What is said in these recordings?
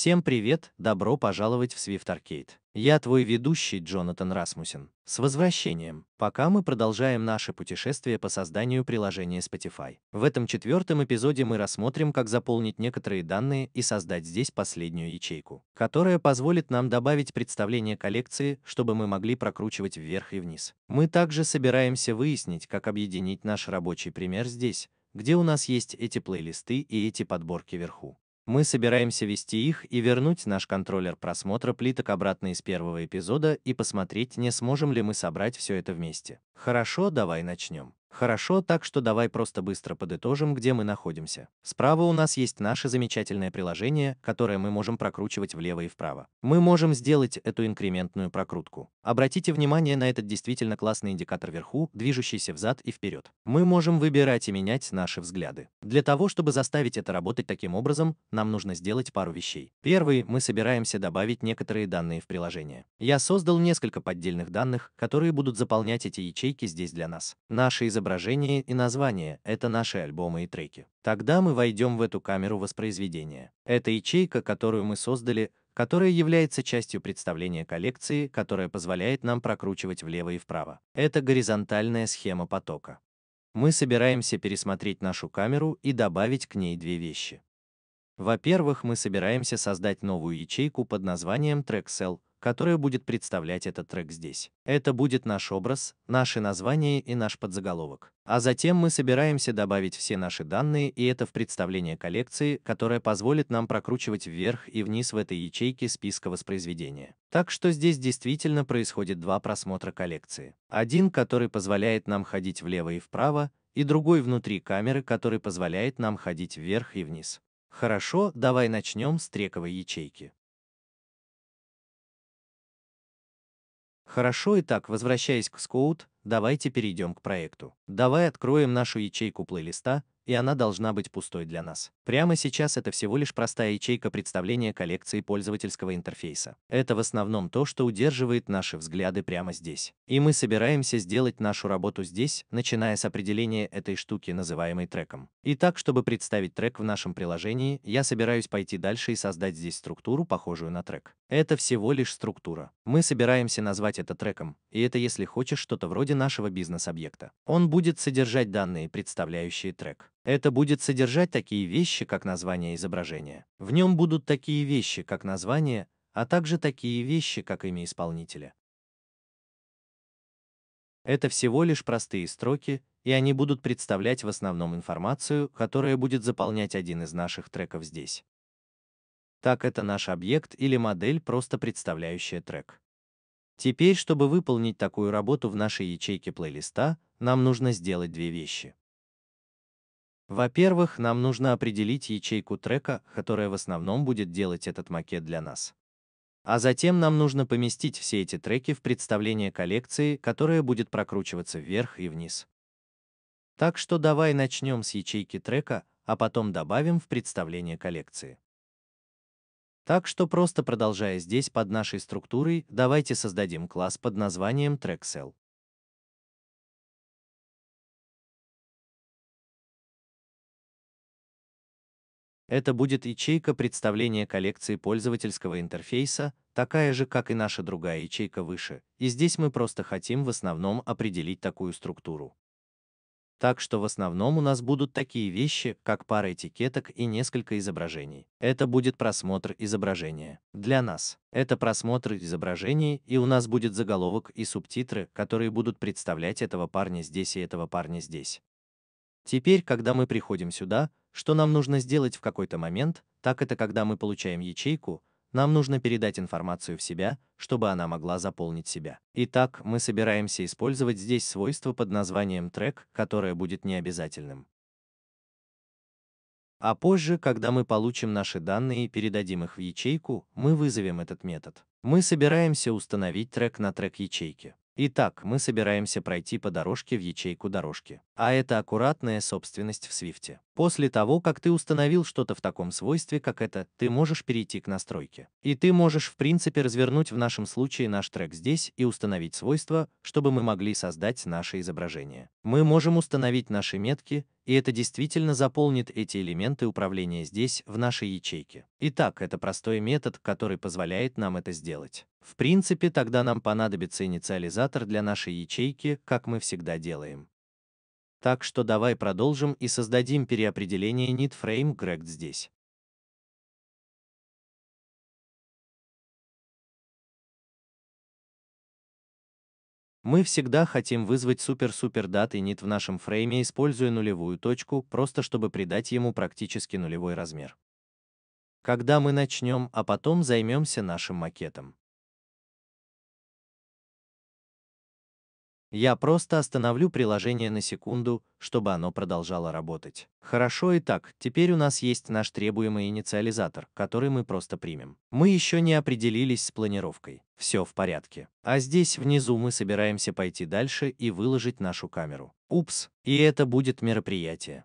Всем привет, добро пожаловать в Swift Arcade. Я твой ведущий Джонатан Расмусин. С возвращением, пока мы продолжаем наше путешествие по созданию приложения Spotify. В этом четвертом эпизоде мы рассмотрим, как заполнить некоторые данные и создать здесь последнюю ячейку, которая позволит нам добавить представление коллекции, чтобы мы могли прокручивать вверх и вниз. Мы также собираемся выяснить, как объединить наш рабочий пример здесь, где у нас есть эти плейлисты и эти подборки вверху. Мы собираемся вести их и вернуть наш контроллер просмотра плиток обратно из первого эпизода и посмотреть, не сможем ли мы собрать все это вместе. Хорошо, давай начнем. Хорошо, так что давай просто быстро подытожим, где мы находимся. Справа у нас есть наше замечательное приложение, которое мы можем прокручивать влево и вправо. Мы можем сделать эту инкрементную прокрутку. Обратите внимание на этот действительно классный индикатор вверху, движущийся взад и вперед. Мы можем выбирать и менять наши взгляды. Для того, чтобы заставить это работать таким образом, нам нужно сделать пару вещей. Первый, мы собираемся добавить некоторые данные в приложение. Я создал несколько поддельных данных, которые будут заполнять эти ячейки здесь для нас. Наши изображения изображение и название – это наши альбомы и треки. Тогда мы войдем в эту камеру воспроизведения. Это ячейка, которую мы создали, которая является частью представления коллекции, которая позволяет нам прокручивать влево и вправо. Это горизонтальная схема потока. Мы собираемся пересмотреть нашу камеру и добавить к ней две вещи. Во-первых, мы собираемся создать новую ячейку под названием TrackCell, которое будет представлять этот трек здесь. Это будет наш образ, наши названия и наш подзаголовок. А затем мы собираемся добавить все наши данные и это в представление коллекции, которое позволит нам прокручивать вверх и вниз в этой ячейке списка воспроизведения. Так что здесь действительно происходит два просмотра коллекции. Один, который позволяет нам ходить влево и вправо, и другой внутри камеры, который позволяет нам ходить вверх и вниз. Хорошо, давай начнем с трековой ячейки. Хорошо и так, возвращаясь к Scout, давайте перейдем к проекту. Давай откроем нашу ячейку плейлиста, и она должна быть пустой для нас. Прямо сейчас это всего лишь простая ячейка представления коллекции пользовательского интерфейса. Это в основном то, что удерживает наши взгляды прямо здесь. И мы собираемся сделать нашу работу здесь, начиная с определения этой штуки, называемой треком. Итак, чтобы представить трек в нашем приложении, я собираюсь пойти дальше и создать здесь структуру, похожую на трек. Это всего лишь структура. Мы собираемся назвать это треком, и это если хочешь что-то вроде нашего бизнес-объекта. Он будет содержать данные, представляющие трек. Это будет содержать такие вещи, как название изображения. В нем будут такие вещи, как название, а также такие вещи, как имя исполнителя. Это всего лишь простые строки, и они будут представлять в основном информацию, которая будет заполнять один из наших треков здесь. Так это наш объект или модель, просто представляющая трек. Теперь, чтобы выполнить такую работу в нашей ячейке плейлиста, нам нужно сделать две вещи. Во-первых, нам нужно определить ячейку трека, которая в основном будет делать этот макет для нас. А затем нам нужно поместить все эти треки в представление коллекции, которая будет прокручиваться вверх и вниз. Так что давай начнем с ячейки трека, а потом добавим в представление коллекции. Так что просто продолжая здесь под нашей структурой, давайте создадим класс под названием TrackCell. Это будет ячейка представления коллекции пользовательского интерфейса, такая же, как и наша другая ячейка выше, и здесь мы просто хотим в основном определить такую структуру. Так что в основном у нас будут такие вещи, как пара этикеток и несколько изображений. Это будет просмотр изображения. Для нас это просмотр изображений, и у нас будет заголовок и субтитры, которые будут представлять этого парня здесь и этого парня здесь. Теперь, когда мы приходим сюда, что нам нужно сделать в какой-то момент, так это когда мы получаем ячейку, нам нужно передать информацию в себя, чтобы она могла заполнить себя. Итак, мы собираемся использовать здесь свойство под названием трек, которое будет необязательным. А позже, когда мы получим наши данные и передадим их в ячейку, мы вызовем этот метод. Мы собираемся установить трек на трек ячейки. Итак, мы собираемся пройти по дорожке в ячейку дорожки. А это аккуратная собственность в Swift. После того, как ты установил что-то в таком свойстве, как это, ты можешь перейти к настройке. И ты можешь в принципе развернуть в нашем случае наш трек здесь и установить свойства, чтобы мы могли создать наше изображение. Мы можем установить наши метки, и это действительно заполнит эти элементы управления здесь, в нашей ячейке. Итак, это простой метод, который позволяет нам это сделать. В принципе, тогда нам понадобится инициализатор для нашей ячейки, как мы всегда делаем. Так что давай продолжим и создадим переопределение NeedFrame Greg здесь. Мы всегда хотим вызвать супер-супер дат и нит в нашем фрейме, используя нулевую точку, просто чтобы придать ему практически нулевой размер. Когда мы начнем, а потом займемся нашим макетом. Я просто остановлю приложение на секунду, чтобы оно продолжало работать. Хорошо и так, теперь у нас есть наш требуемый инициализатор, который мы просто примем. Мы еще не определились с планировкой. Все в порядке. А здесь внизу мы собираемся пойти дальше и выложить нашу камеру. Упс, и это будет мероприятие.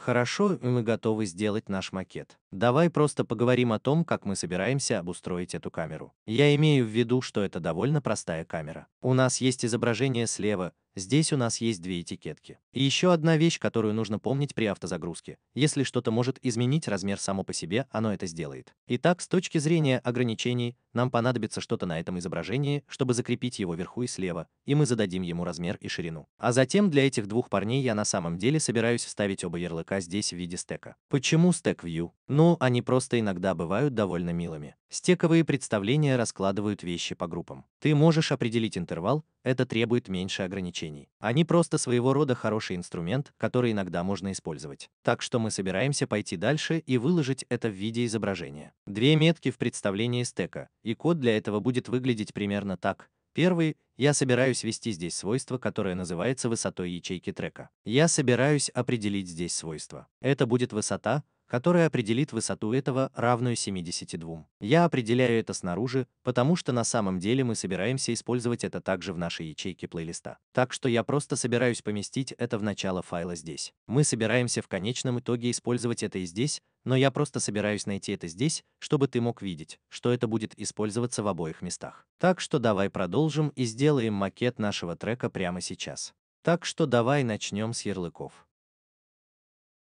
Хорошо, и мы готовы сделать наш макет. Давай просто поговорим о том, как мы собираемся обустроить эту камеру. Я имею в виду, что это довольно простая камера. У нас есть изображение слева, Здесь у нас есть две этикетки. И еще одна вещь, которую нужно помнить при автозагрузке. Если что-то может изменить размер само по себе, оно это сделает. Итак, с точки зрения ограничений, нам понадобится что-то на этом изображении, чтобы закрепить его вверху и слева, и мы зададим ему размер и ширину. А затем для этих двух парней я на самом деле собираюсь вставить оба ярлыка здесь в виде стека. Почему стек view? Ну, они просто иногда бывают довольно милыми. Стековые представления раскладывают вещи по группам. Ты можешь определить интервал, это требует меньше ограничений. Они просто своего рода хороший инструмент, который иногда можно использовать. Так что мы собираемся пойти дальше и выложить это в виде изображения. Две метки в представлении стека, и код для этого будет выглядеть примерно так. Первый – я собираюсь ввести здесь свойство, которое называется высотой ячейки трека. Я собираюсь определить здесь свойство. Это будет высота – которая определит высоту этого, равную 72. Я определяю это снаружи, потому что на самом деле мы собираемся использовать это также в нашей ячейке плейлиста. Так что я просто собираюсь поместить это в начало файла здесь. Мы собираемся в конечном итоге использовать это и здесь, но я просто собираюсь найти это здесь, чтобы ты мог видеть, что это будет использоваться в обоих местах. Так что давай продолжим и сделаем макет нашего трека прямо сейчас. Так что давай начнем с ярлыков.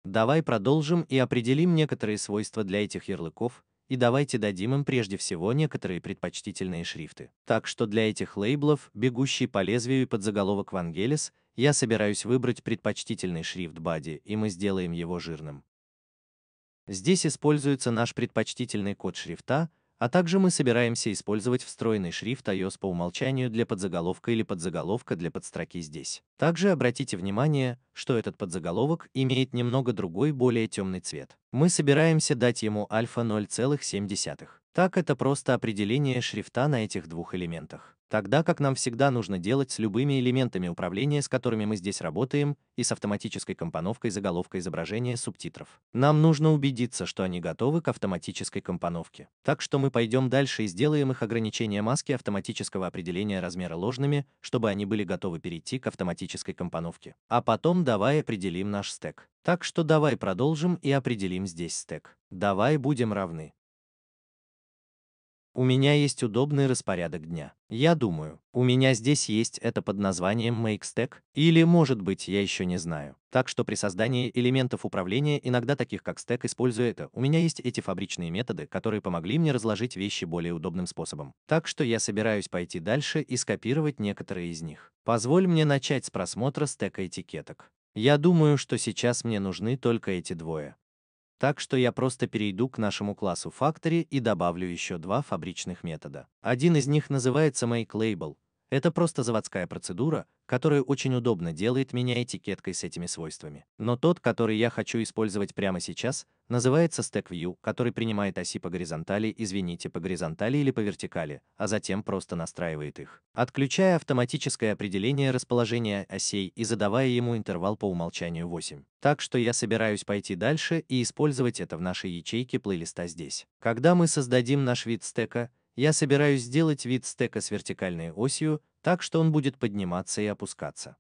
Давай продолжим и определим некоторые свойства для этих ярлыков, и давайте дадим им прежде всего некоторые предпочтительные шрифты. Так что для этих лейблов, бегущий по лезвию и заголовок Вангелис, я собираюсь выбрать предпочтительный шрифт Бади, и мы сделаем его жирным. Здесь используется наш предпочтительный код шрифта, а также мы собираемся использовать встроенный шрифт iOS по умолчанию для подзаголовка или подзаголовка для подстроки здесь. Также обратите внимание, что этот подзаголовок имеет немного другой, более темный цвет. Мы собираемся дать ему альфа 0,7. Так это просто определение шрифта на этих двух элементах. Тогда как нам всегда нужно делать с любыми элементами управления, с которыми мы здесь работаем, и с автоматической компоновкой заголовка изображения субтитров. Нам нужно убедиться, что они готовы к автоматической компоновке. Так что мы пойдем дальше и сделаем их ограничения маски автоматического определения размера ложными, чтобы они были готовы перейти к автоматической компоновке. А потом давай определим наш стек. Так что давай продолжим и определим здесь стек. Давай будем равны у меня есть удобный распорядок дня. Я думаю, у меня здесь есть это под названием MakeStack, или, может быть, я еще не знаю. Так что при создании элементов управления, иногда таких как стек, используя это, у меня есть эти фабричные методы, которые помогли мне разложить вещи более удобным способом. Так что я собираюсь пойти дальше и скопировать некоторые из них. Позволь мне начать с просмотра стека этикеток. Я думаю, что сейчас мне нужны только эти двое. Так что я просто перейду к нашему классу Factory и добавлю еще два фабричных метода. Один из них называется Make Label. Это просто заводская процедура, которая очень удобно делает меня этикеткой с этими свойствами. Но тот, который я хочу использовать прямо сейчас – называется Stack который принимает оси по горизонтали, извините, по горизонтали или по вертикали, а затем просто настраивает их, отключая автоматическое определение расположения осей и задавая ему интервал по умолчанию 8. Так что я собираюсь пойти дальше и использовать это в нашей ячейке плейлиста здесь. Когда мы создадим наш вид стека, я собираюсь сделать вид стека с вертикальной осью, так что он будет подниматься и опускаться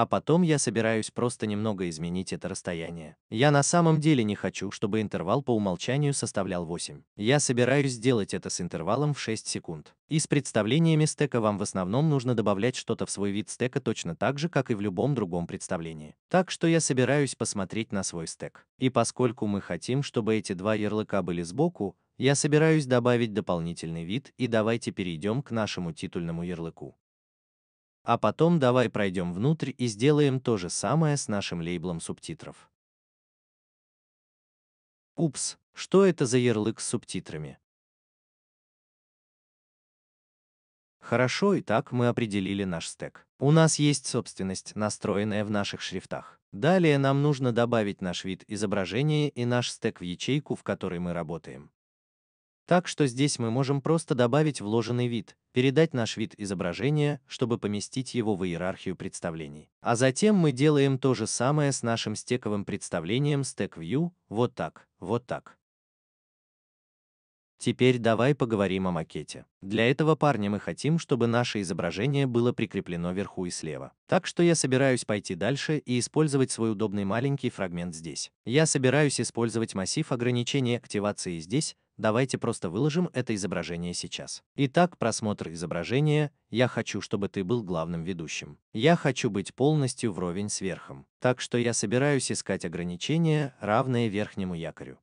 а потом я собираюсь просто немного изменить это расстояние. Я на самом деле не хочу, чтобы интервал по умолчанию составлял 8. Я собираюсь сделать это с интервалом в 6 секунд. И с представлениями стека вам в основном нужно добавлять что-то в свой вид стека точно так же, как и в любом другом представлении. Так что я собираюсь посмотреть на свой стек. И поскольку мы хотим, чтобы эти два ярлыка были сбоку, я собираюсь добавить дополнительный вид и давайте перейдем к нашему титульному ярлыку а потом давай пройдем внутрь и сделаем то же самое с нашим лейблом субтитров. Упс, что это за ярлык с субтитрами? Хорошо, итак, мы определили наш стек. У нас есть собственность, настроенная в наших шрифтах. Далее нам нужно добавить наш вид изображения и наш стек в ячейку, в которой мы работаем. Так что здесь мы можем просто добавить вложенный вид, передать наш вид изображения, чтобы поместить его в иерархию представлений. А затем мы делаем то же самое с нашим стековым представлением Stack View, вот так, вот так. Теперь давай поговорим о макете. Для этого парня мы хотим, чтобы наше изображение было прикреплено вверху и слева. Так что я собираюсь пойти дальше и использовать свой удобный маленький фрагмент здесь. Я собираюсь использовать массив ограничения активации здесь, Давайте просто выложим это изображение сейчас. Итак, просмотр изображения «Я хочу, чтобы ты был главным ведущим». Я хочу быть полностью вровень с верхом. Так что я собираюсь искать ограничения, равные верхнему якорю.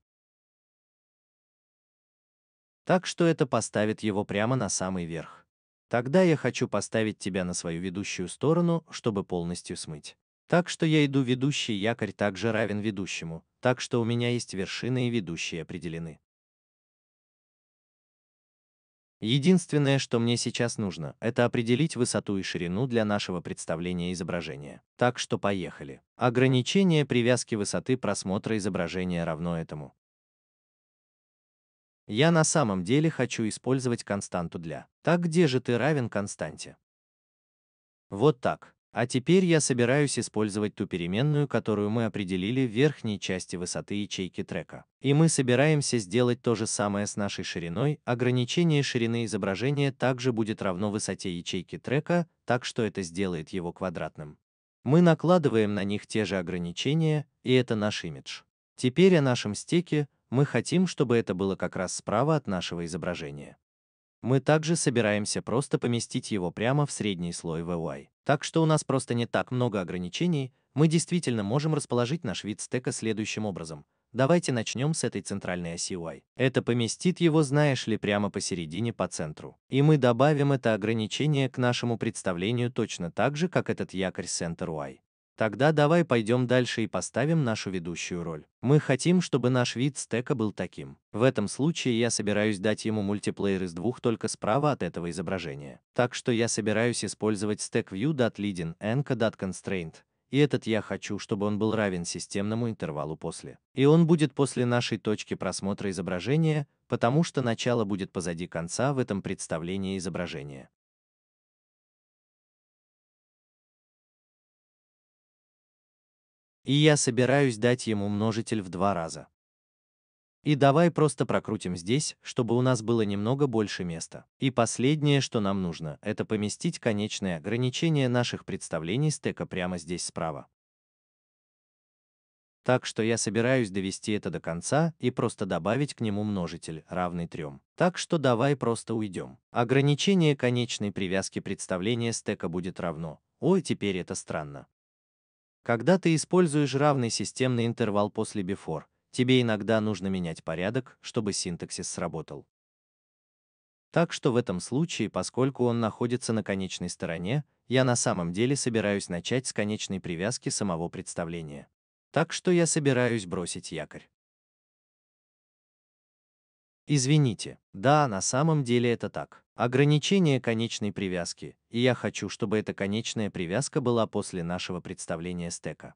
Так что это поставит его прямо на самый верх. Тогда я хочу поставить тебя на свою ведущую сторону, чтобы полностью смыть. Так что я иду ведущий якорь также равен ведущему, так что у меня есть вершины и ведущие определены. Единственное, что мне сейчас нужно, это определить высоту и ширину для нашего представления изображения. Так что поехали. Ограничение привязки высоты просмотра изображения равно этому. Я на самом деле хочу использовать константу для. Так где же ты равен константе? Вот так. А теперь я собираюсь использовать ту переменную, которую мы определили в верхней части высоты ячейки трека. И мы собираемся сделать то же самое с нашей шириной, ограничение ширины изображения также будет равно высоте ячейки трека, так что это сделает его квадратным. Мы накладываем на них те же ограничения, и это наш имидж. Теперь о нашем стеке, мы хотим, чтобы это было как раз справа от нашего изображения. Мы также собираемся просто поместить его прямо в средний слой VY. Так что у нас просто не так много ограничений, мы действительно можем расположить наш вид стека следующим образом. Давайте начнем с этой центральной оси Y. Это поместит его, знаешь ли, прямо посередине по центру. И мы добавим это ограничение к нашему представлению точно так же, как этот якорь Center Y. Тогда давай пойдем дальше и поставим нашу ведущую роль. Мы хотим, чтобы наш вид стека был таким. В этом случае я собираюсь дать ему мультиплеер из двух только справа от этого изображения. Так что я собираюсь использовать стек view.leading anchor.constraint, и этот я хочу, чтобы он был равен системному интервалу после. И он будет после нашей точки просмотра изображения, потому что начало будет позади конца в этом представлении изображения. И я собираюсь дать ему множитель в два раза. И давай просто прокрутим здесь, чтобы у нас было немного больше места. И последнее, что нам нужно, это поместить конечное ограничение наших представлений стека прямо здесь справа. Так что я собираюсь довести это до конца и просто добавить к нему множитель, равный 3. Так что давай просто уйдем. Ограничение конечной привязки представления стека будет равно. Ой, теперь это странно. Когда ты используешь равный системный интервал после before, тебе иногда нужно менять порядок, чтобы синтаксис сработал. Так что в этом случае, поскольку он находится на конечной стороне, я на самом деле собираюсь начать с конечной привязки самого представления. Так что я собираюсь бросить якорь. Извините, да, на самом деле это так. Ограничение конечной привязки, и я хочу, чтобы эта конечная привязка была после нашего представления стека.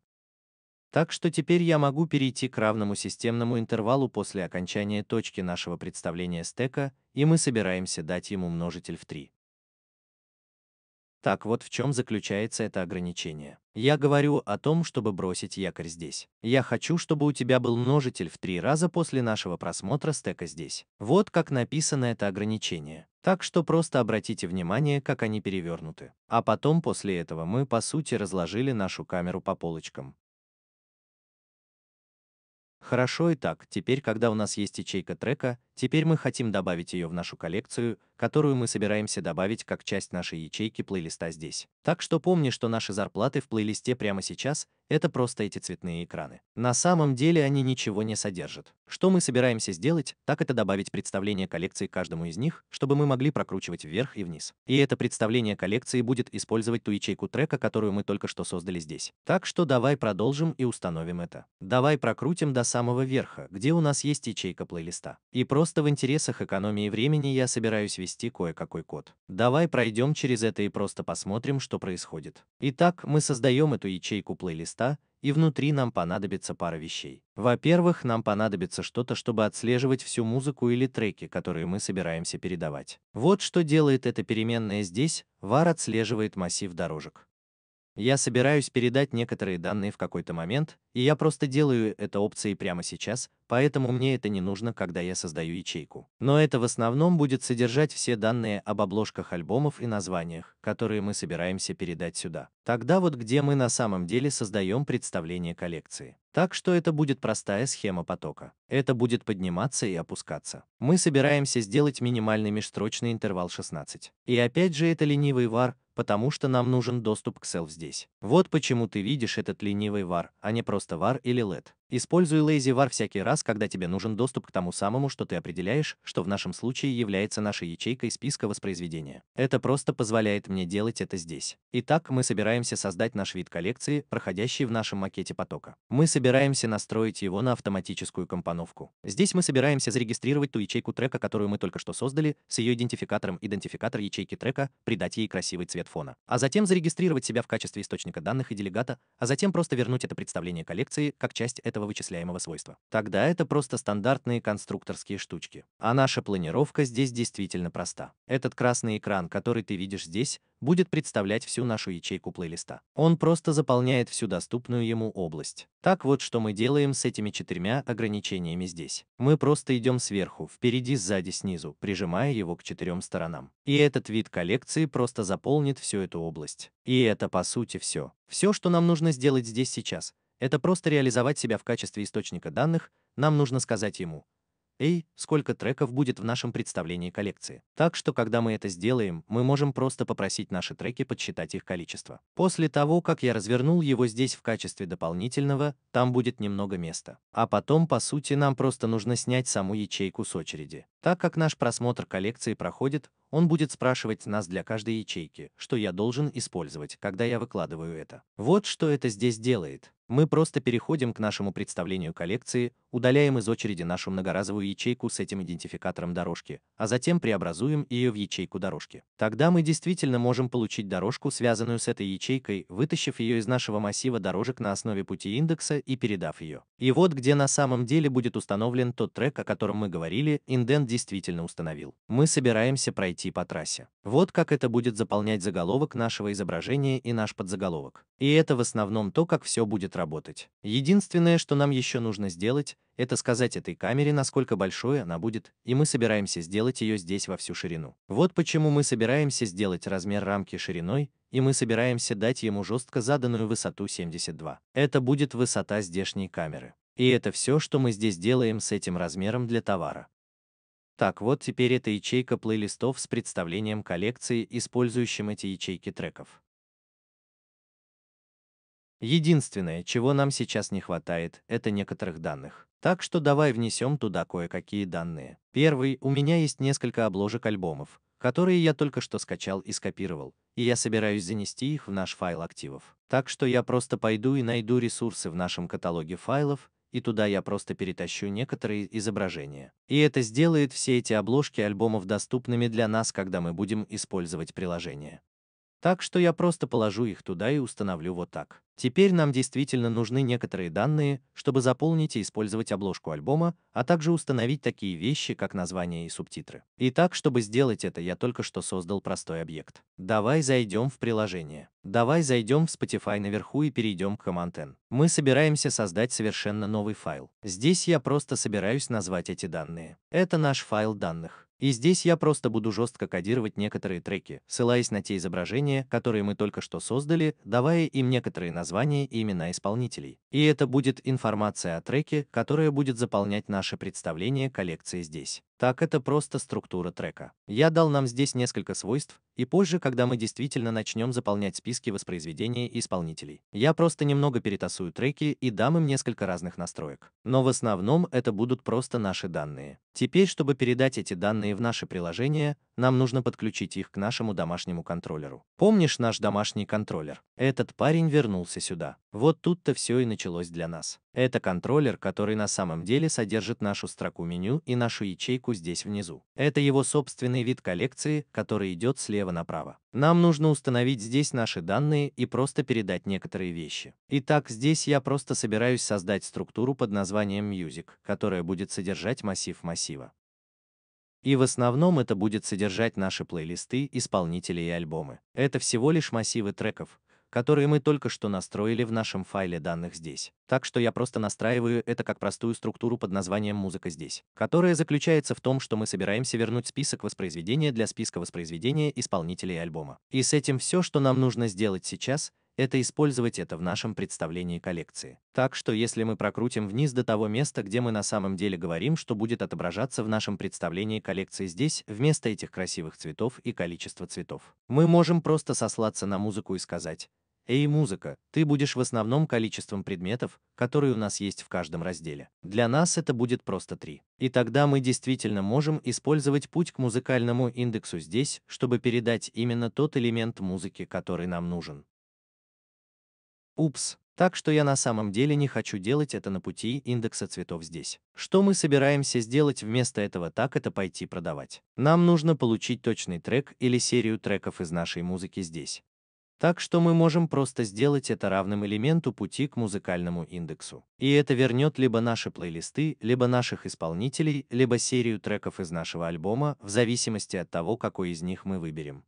Так что теперь я могу перейти к равному системному интервалу после окончания точки нашего представления стека, и мы собираемся дать ему множитель в 3. Так вот в чем заключается это ограничение. Я говорю о том, чтобы бросить якорь здесь. Я хочу, чтобы у тебя был множитель в три раза после нашего просмотра стека здесь. Вот как написано это ограничение. Так что просто обратите внимание, как они перевернуты. А потом после этого мы, по сути, разложили нашу камеру по полочкам. Хорошо и так, теперь когда у нас есть ячейка трека, Теперь мы хотим добавить ее в нашу коллекцию, которую мы собираемся добавить как часть нашей ячейки плейлиста здесь. Так что помни, что наши зарплаты в плейлисте прямо сейчас – это просто эти цветные экраны. На самом деле они ничего не содержат. Что мы собираемся сделать, так это добавить представление коллекции каждому из них, чтобы мы могли прокручивать вверх и вниз. И это представление коллекции будет использовать ту ячейку трека, которую мы только что создали здесь. Так что давай продолжим и установим это. Давай прокрутим до самого верха, где у нас есть ячейка плейлиста. И просто Просто в интересах экономии времени я собираюсь вести кое-какой код. Давай пройдем через это и просто посмотрим, что происходит. Итак, мы создаем эту ячейку плейлиста, и внутри нам понадобится пара вещей. Во-первых, нам понадобится что-то, чтобы отслеживать всю музыку или треки, которые мы собираемся передавать. Вот что делает эта переменная здесь, var отслеживает массив дорожек. Я собираюсь передать некоторые данные в какой-то момент, и я просто делаю это опцией прямо сейчас, поэтому мне это не нужно, когда я создаю ячейку. Но это в основном будет содержать все данные об обложках альбомов и названиях, которые мы собираемся передать сюда. Тогда вот где мы на самом деле создаем представление коллекции. Так что это будет простая схема потока. Это будет подниматься и опускаться. Мы собираемся сделать минимальный межстрочный интервал 16. И опять же это ленивый вар, потому что нам нужен доступ к self здесь. Вот почему ты видишь этот ленивый вар, а не просто вар или LED. Используй LazyVar всякий раз, когда тебе нужен доступ к тому самому, что ты определяешь, что в нашем случае является нашей ячейкой списка воспроизведения. Это просто позволяет мне делать это здесь. Итак, мы собираемся создать наш вид коллекции, проходящий в нашем макете потока. Мы собираемся настроить его на автоматическую компоновку. Здесь мы собираемся зарегистрировать ту ячейку трека, которую мы только что создали, с ее идентификатором идентификатор ячейки трека, придать ей красивый цвет фона. А затем зарегистрировать себя в качестве источника данных и делегата, а затем просто вернуть это представление коллекции как часть этого этого вычисляемого свойства. Тогда это просто стандартные конструкторские штучки. А наша планировка здесь действительно проста. Этот красный экран, который ты видишь здесь, будет представлять всю нашу ячейку плейлиста. Он просто заполняет всю доступную ему область. Так вот, что мы делаем с этими четырьмя ограничениями здесь. Мы просто идем сверху, впереди, сзади, снизу, прижимая его к четырем сторонам. И этот вид коллекции просто заполнит всю эту область. И это по сути все. Все, что нам нужно сделать здесь сейчас, это просто реализовать себя в качестве источника данных, нам нужно сказать ему, «Эй, сколько треков будет в нашем представлении коллекции?» Так что, когда мы это сделаем, мы можем просто попросить наши треки подсчитать их количество. После того, как я развернул его здесь в качестве дополнительного, там будет немного места. А потом, по сути, нам просто нужно снять саму ячейку с очереди. Так как наш просмотр коллекции проходит, он будет спрашивать нас для каждой ячейки, что я должен использовать, когда я выкладываю это. Вот что это здесь делает. Мы просто переходим к нашему представлению коллекции, удаляем из очереди нашу многоразовую ячейку с этим идентификатором дорожки, а затем преобразуем ее в ячейку дорожки. Тогда мы действительно можем получить дорожку, связанную с этой ячейкой, вытащив ее из нашего массива дорожек на основе пути индекса и передав ее. И вот где на самом деле будет установлен тот трек, о котором мы говорили, индент действительно установил. Мы собираемся пройти идти по трассе. Вот как это будет заполнять заголовок нашего изображения и наш подзаголовок. И это в основном то, как все будет работать. Единственное, что нам еще нужно сделать, это сказать этой камере, насколько большой она будет, и мы собираемся сделать ее здесь во всю ширину. Вот почему мы собираемся сделать размер рамки шириной, и мы собираемся дать ему жестко заданную высоту 72. Это будет высота здешней камеры. И это все, что мы здесь делаем с этим размером для товара. Так вот теперь это ячейка плейлистов с представлением коллекции, использующим эти ячейки треков. Единственное, чего нам сейчас не хватает, это некоторых данных. Так что давай внесем туда кое-какие данные. Первый, у меня есть несколько обложек альбомов, которые я только что скачал и скопировал, и я собираюсь занести их в наш файл активов. Так что я просто пойду и найду ресурсы в нашем каталоге файлов и туда я просто перетащу некоторые изображения. И это сделает все эти обложки альбомов доступными для нас, когда мы будем использовать приложение. Так что я просто положу их туда и установлю вот так. Теперь нам действительно нужны некоторые данные, чтобы заполнить и использовать обложку альбома, а также установить такие вещи, как название и субтитры. Итак, чтобы сделать это, я только что создал простой объект. Давай зайдем в приложение. Давай зайдем в Spotify наверху и перейдем к Command N. Мы собираемся создать совершенно новый файл. Здесь я просто собираюсь назвать эти данные. Это наш файл данных. И здесь я просто буду жестко кодировать некоторые треки, ссылаясь на те изображения, которые мы только что создали, давая им некоторые названия и имена исполнителей. И это будет информация о треке, которая будет заполнять наше представление коллекции здесь так это просто структура трека. Я дал нам здесь несколько свойств, и позже, когда мы действительно начнем заполнять списки воспроизведения исполнителей, я просто немного перетасую треки и дам им несколько разных настроек. Но в основном это будут просто наши данные. Теперь, чтобы передать эти данные в наше приложение, нам нужно подключить их к нашему домашнему контроллеру. Помнишь наш домашний контроллер? Этот парень вернулся сюда. Вот тут-то все и началось для нас. Это контроллер, который на самом деле содержит нашу строку меню и нашу ячейку здесь внизу. Это его собственный вид коллекции, который идет слева направо. Нам нужно установить здесь наши данные и просто передать некоторые вещи. Итак, здесь я просто собираюсь создать структуру под названием Music, которая будет содержать массив массива. И в основном это будет содержать наши плейлисты, исполнители и альбомы. Это всего лишь массивы треков, которые мы только что настроили в нашем файле данных здесь. Так что я просто настраиваю это как простую структуру под названием «Музыка здесь», которая заключается в том, что мы собираемся вернуть список воспроизведения для списка воспроизведения исполнителей альбома. И с этим все, что нам нужно сделать сейчас, это использовать это в нашем представлении коллекции. Так что если мы прокрутим вниз до того места, где мы на самом деле говорим, что будет отображаться в нашем представлении коллекции здесь, вместо этих красивых цветов и количества цветов, мы можем просто сослаться на музыку и сказать, «Эй, музыка, ты будешь в основном количеством предметов, которые у нас есть в каждом разделе. Для нас это будет просто три. И тогда мы действительно можем использовать путь к музыкальному индексу здесь, чтобы передать именно тот элемент музыки, который нам нужен. Упс. Так что я на самом деле не хочу делать это на пути индекса цветов здесь. Что мы собираемся сделать вместо этого так, это пойти продавать. Нам нужно получить точный трек или серию треков из нашей музыки здесь. Так что мы можем просто сделать это равным элементу пути к музыкальному индексу. И это вернет либо наши плейлисты, либо наших исполнителей, либо серию треков из нашего альбома, в зависимости от того, какой из них мы выберем.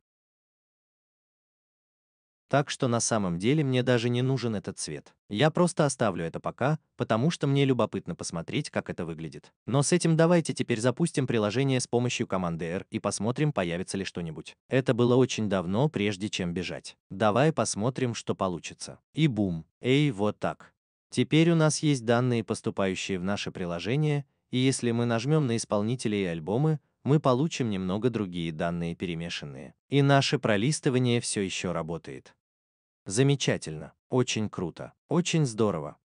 Так что на самом деле мне даже не нужен этот цвет. Я просто оставлю это пока, потому что мне любопытно посмотреть, как это выглядит. Но с этим давайте теперь запустим приложение с помощью команды R и посмотрим, появится ли что-нибудь. Это было очень давно, прежде чем бежать. Давай посмотрим, что получится. И бум. Эй, вот так. Теперь у нас есть данные, поступающие в наше приложение, и если мы нажмем на исполнители и альбомы, мы получим немного другие данные перемешанные. И наше пролистывание все еще работает. Замечательно, очень круто, очень здорово.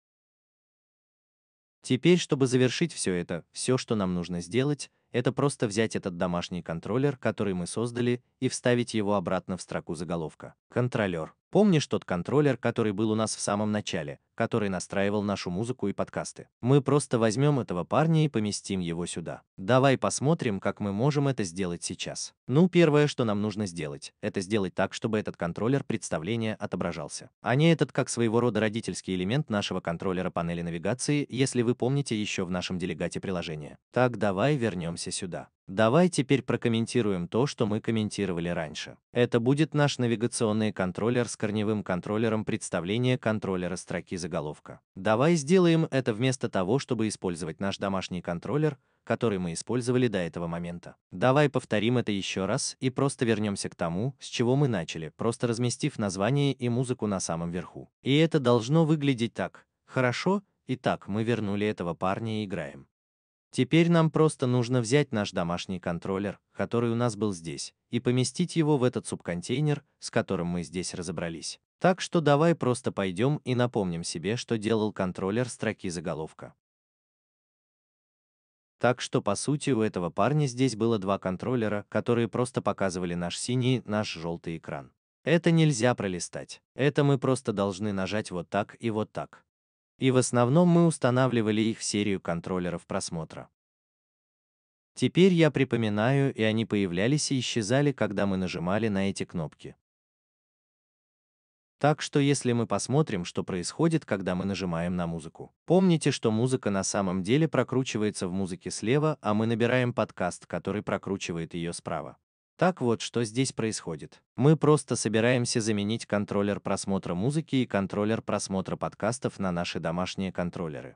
Теперь, чтобы завершить все это, все, что нам нужно сделать, это просто взять этот домашний контроллер, который мы создали, и вставить его обратно в строку заголовка. Контролер. Помнишь тот контроллер, который был у нас в самом начале, который настраивал нашу музыку и подкасты? Мы просто возьмем этого парня и поместим его сюда. Давай посмотрим, как мы можем это сделать сейчас. Ну, первое, что нам нужно сделать, это сделать так, чтобы этот контроллер представления отображался. А не этот как своего рода родительский элемент нашего контроллера панели навигации, если вы помните еще в нашем делегате приложения. Так, давай вернемся сюда. Давай теперь прокомментируем то, что мы комментировали раньше. Это будет наш навигационный контроллер с корневым контроллером представления контроллера строки заголовка. Давай сделаем это вместо того, чтобы использовать наш домашний контроллер, который мы использовали до этого момента. Давай повторим это еще раз и просто вернемся к тому, с чего мы начали, просто разместив название и музыку на самом верху. И это должно выглядеть так. Хорошо? Итак, мы вернули этого парня и играем. Теперь нам просто нужно взять наш домашний контроллер, который у нас был здесь, и поместить его в этот субконтейнер, с которым мы здесь разобрались. Так что давай просто пойдем и напомним себе, что делал контроллер строки заголовка. Так что по сути у этого парня здесь было два контроллера, которые просто показывали наш синий, наш желтый экран. Это нельзя пролистать. Это мы просто должны нажать вот так и вот так. И в основном мы устанавливали их в серию контроллеров просмотра. Теперь я припоминаю, и они появлялись и исчезали, когда мы нажимали на эти кнопки. Так что если мы посмотрим, что происходит, когда мы нажимаем на музыку. Помните, что музыка на самом деле прокручивается в музыке слева, а мы набираем подкаст, который прокручивает ее справа. Так вот, что здесь происходит. Мы просто собираемся заменить контроллер просмотра музыки и контроллер просмотра подкастов на наши домашние контроллеры.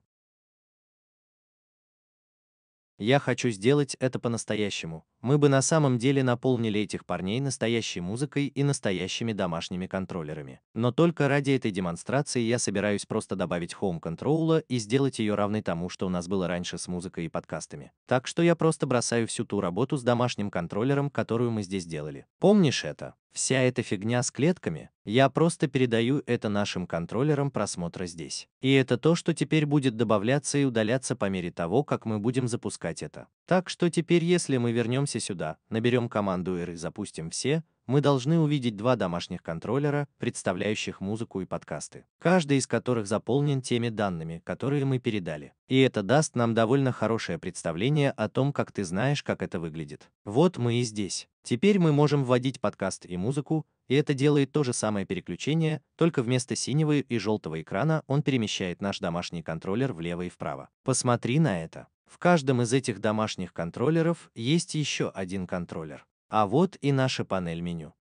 Я хочу сделать это по-настоящему. Мы бы на самом деле наполнили этих парней настоящей музыкой и настоящими домашними контроллерами. Но только ради этой демонстрации я собираюсь просто добавить Home Control и сделать ее равной тому, что у нас было раньше с музыкой и подкастами. Так что я просто бросаю всю ту работу с домашним контроллером, которую мы здесь делали. Помнишь это? Вся эта фигня с клетками, я просто передаю это нашим контроллерам просмотра здесь. И это то, что теперь будет добавляться и удаляться по мере того, как мы будем запускать это. Так что теперь если мы вернемся сюда, наберем команду R и запустим все, мы должны увидеть два домашних контроллера, представляющих музыку и подкасты, каждый из которых заполнен теми данными, которые мы передали. И это даст нам довольно хорошее представление о том, как ты знаешь, как это выглядит. Вот мы и здесь. Теперь мы можем вводить подкаст и музыку, и это делает то же самое переключение, только вместо синего и желтого экрана он перемещает наш домашний контроллер влево и вправо. Посмотри на это. В каждом из этих домашних контроллеров есть еще один контроллер. А вот и наша панель меню.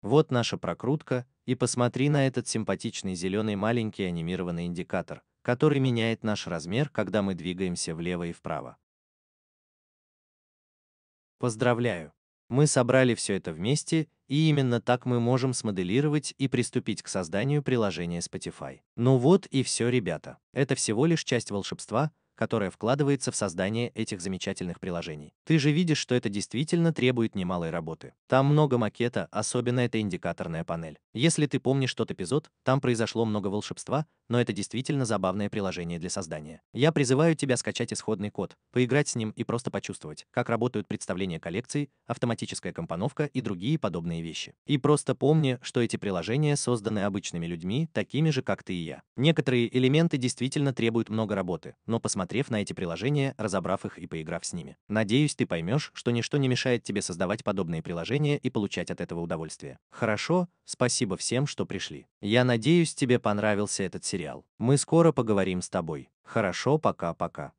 Вот наша прокрутка, и посмотри на этот симпатичный зеленый маленький анимированный индикатор, который меняет наш размер, когда мы двигаемся влево и вправо. Поздравляю! Мы собрали все это вместе, и именно так мы можем смоделировать и приступить к созданию приложения Spotify. Ну вот и все, ребята. Это всего лишь часть волшебства, которая вкладывается в создание этих замечательных приложений. Ты же видишь, что это действительно требует немалой работы. Там много макета, особенно это индикаторная панель. Если ты помнишь тот эпизод, там произошло много волшебства, но это действительно забавное приложение для создания. Я призываю тебя скачать исходный код, поиграть с ним и просто почувствовать, как работают представления коллекций, автоматическая компоновка и другие подобные вещи. И просто помни, что эти приложения созданы обычными людьми, такими же, как ты и я. Некоторые элементы действительно требуют много работы, но посмотрев на эти приложения, разобрав их и поиграв с ними, надеюсь, ты поймешь, что ничто не мешает тебе создавать подобные приложения и получать от этого удовольствие. Хорошо, спасибо всем, что пришли. Я надеюсь, тебе понравился этот сериал материал. Мы скоро поговорим с тобой. Хорошо, пока-пока.